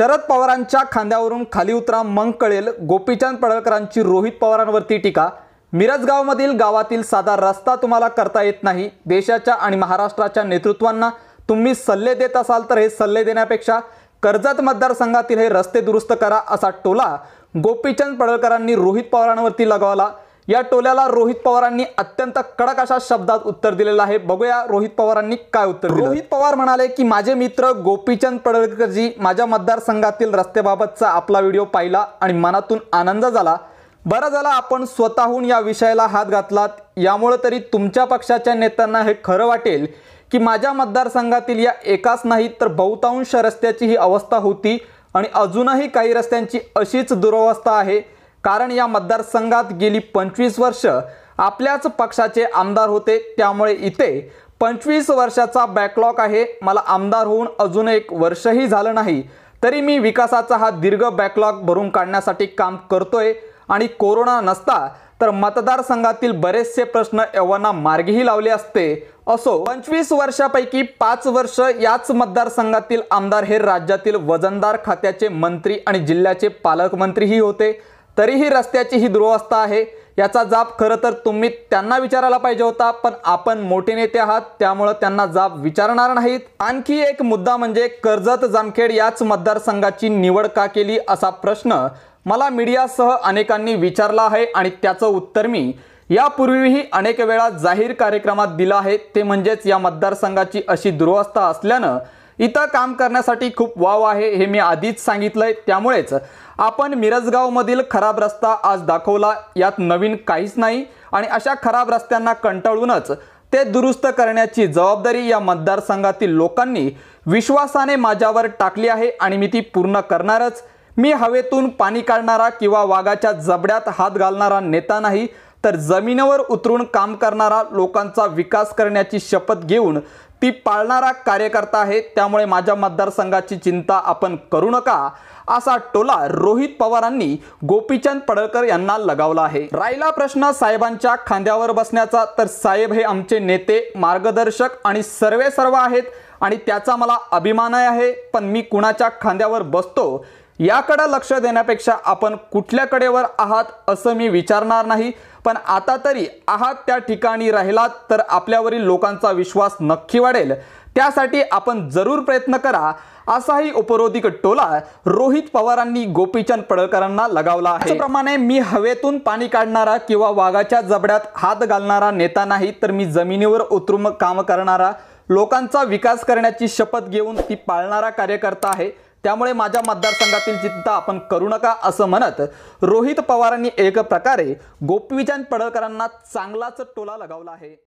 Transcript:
शरद पवारांच्या खांद्यावरून खाली उतरा मंग कळेल गोपीचंद पडळकरांची रोहित पवारांवरती टीका मिरजगावमधील गावातील साधा रस्ता तुम्हाला करता येत नाही देशाच्या आणि महाराष्ट्राच्या नेतृत्वांना तुम्ही सल्ले देत असाल तर हे सल्ले देण्यापेक्षा कर्जत मतदारसंघातील हे रस्ते दुरुस्त करा असा टोला गोपीचंद पडळकरांनी रोहित पवारांवरती लगावला या टोल्याला रोहित पवारांनी अत्यंत कडक अशा शब्दात उत्तर दिलेलं आहे बघूया रोहित पवारांनी काय उत्तर दिलं रोहित पवार म्हणाले की माझे मित्र गोपीचंद पडळकरजी माझ्या मतदारसंघातील रस्त्याबाबतचा आपला व्हिडिओ पाहिला आणि मनातून आनंद झाला बरं झाला आपण स्वतःहून या विषयाला हात घातलात यामुळे तरी तुमच्या पक्षाच्या नेत्यांना हे खरं वाटेल की माझ्या मतदारसंघातील या एकाच नाही तर बहुतांश रस्त्याची ही अवस्था होती आणि अजूनही काही रस्त्यांची अशीच दुरवस्था आहे कारण या मतदारसंघात गेली पंचवीस वर्ष आपल्याच पक्षाचे आमदार होते त्यामुळे इथे पंचवीस वर्षाचा बॅकलॉग आहे मला आमदार होऊन अजून एक वर्षही झालं नाही तरी मी विकासाचा हा दीर्घ बॅकलॉग भरून काढण्यासाठी काम करतोय आणि कोरोना नसता तर मतदारसंघातील बरेचसे प्रश्न एव्हाना मार्गीही लावले असते असो पंचवीस वर्षापैकी पाच वर्ष याच मतदारसंघातील आमदार हे राज्यातील वजनदार खात्याचे मंत्री आणि जिल्ह्याचे पालकमंत्रीही होते तरीही रस्त्याची ही दुरवस्था आहे याचा जाप खरं तर तुम्ही त्यांना विचारायला पाहिजे होता पण आपण मोठे नेते आहात त्यामुळं त्यांना जाप विचारणार नाहीत आणखी एक मुद्दा म्हणजे कर्जत जामखेड याच मतदारसंघाची निवड का केली असा प्रश्न मला मीडियासह अनेकांनी विचारला आहे आणि त्याचं उत्तर मी यापूर्वीही अनेक वेळा जाहीर कार्यक्रमात दिलं आहे ते म्हणजेच या मतदारसंघाची अशी दुरवस्था असल्यानं इथं काम करण्यासाठी खूप वाव आहे हे मी आधीच सांगितलंय त्यामुळेच आपण मिरजगावमधील खराब रस्ता आज दाखवला यात नवीन काहीच नाही आणि अशा खराब रस्त्यांना कंटाळूनच ते दुरुस्त करण्याची जबाबदारी या मतदारसंघातील लोकांनी विश्वासाने माझ्यावर टाकली आहे आणि मी ती पूर्ण करणारच मी हवेतून पाणी काढणारा किंवा वाघाच्या जबड्यात हात घालणारा नेता नाही तर जमिनीवर उतरून काम करणारा लोकांचा विकास करण्याची शपथ घेऊन ती पाळणारा कार्यकर्ता आहे त्यामुळे माझ्या मतदारसंघाची चिंता आपण करू नका असा टोला रोहित पवारांनी गोपीचंद पडळकर यांना लगावला आहे राहिला प्रश्न साहेबांच्या खांद्यावर बसण्याचा तर साहेब हे आमचे नेते मार्गदर्शक आणि सर्वे सर्व आहेत आणि त्याचा मला अभिमानही आहे पण मी कुणाच्या खांद्यावर बसतो याकडं लक्ष देण्यापेक्षा आपण कुठल्या कडेवर आहात असं मी विचारणार नाही पण आता तरी आहात त्या ठिकाणी राहिलात तर आपल्यावरील लोकांचा विश्वास नक्की वाढेल त्यासाठी आपण जरूर प्रयत्न करा असाही उपरोधिक टोला रोहित पवारांनी गोपीचंद पडळकरांना लगावला आहे प्रमाणे मी हवेतून पाणी काढणारा किंवा वाघाच्या जबड्यात हात घालणारा नेता नाही तर मी जमिनीवर उतरून काम करणारा लोकांचा विकास करण्याची शपथ घेऊन ती पाळणारा कार्यकर्ता आहे त्यामुळे माझ्या मतदारसंघातील चिंता आपण करू नका असं म्हणत रोहित पवारांनी एक प्रकारे गोपीचंद पडळकरांना चांगलाच टोला लगावला आहे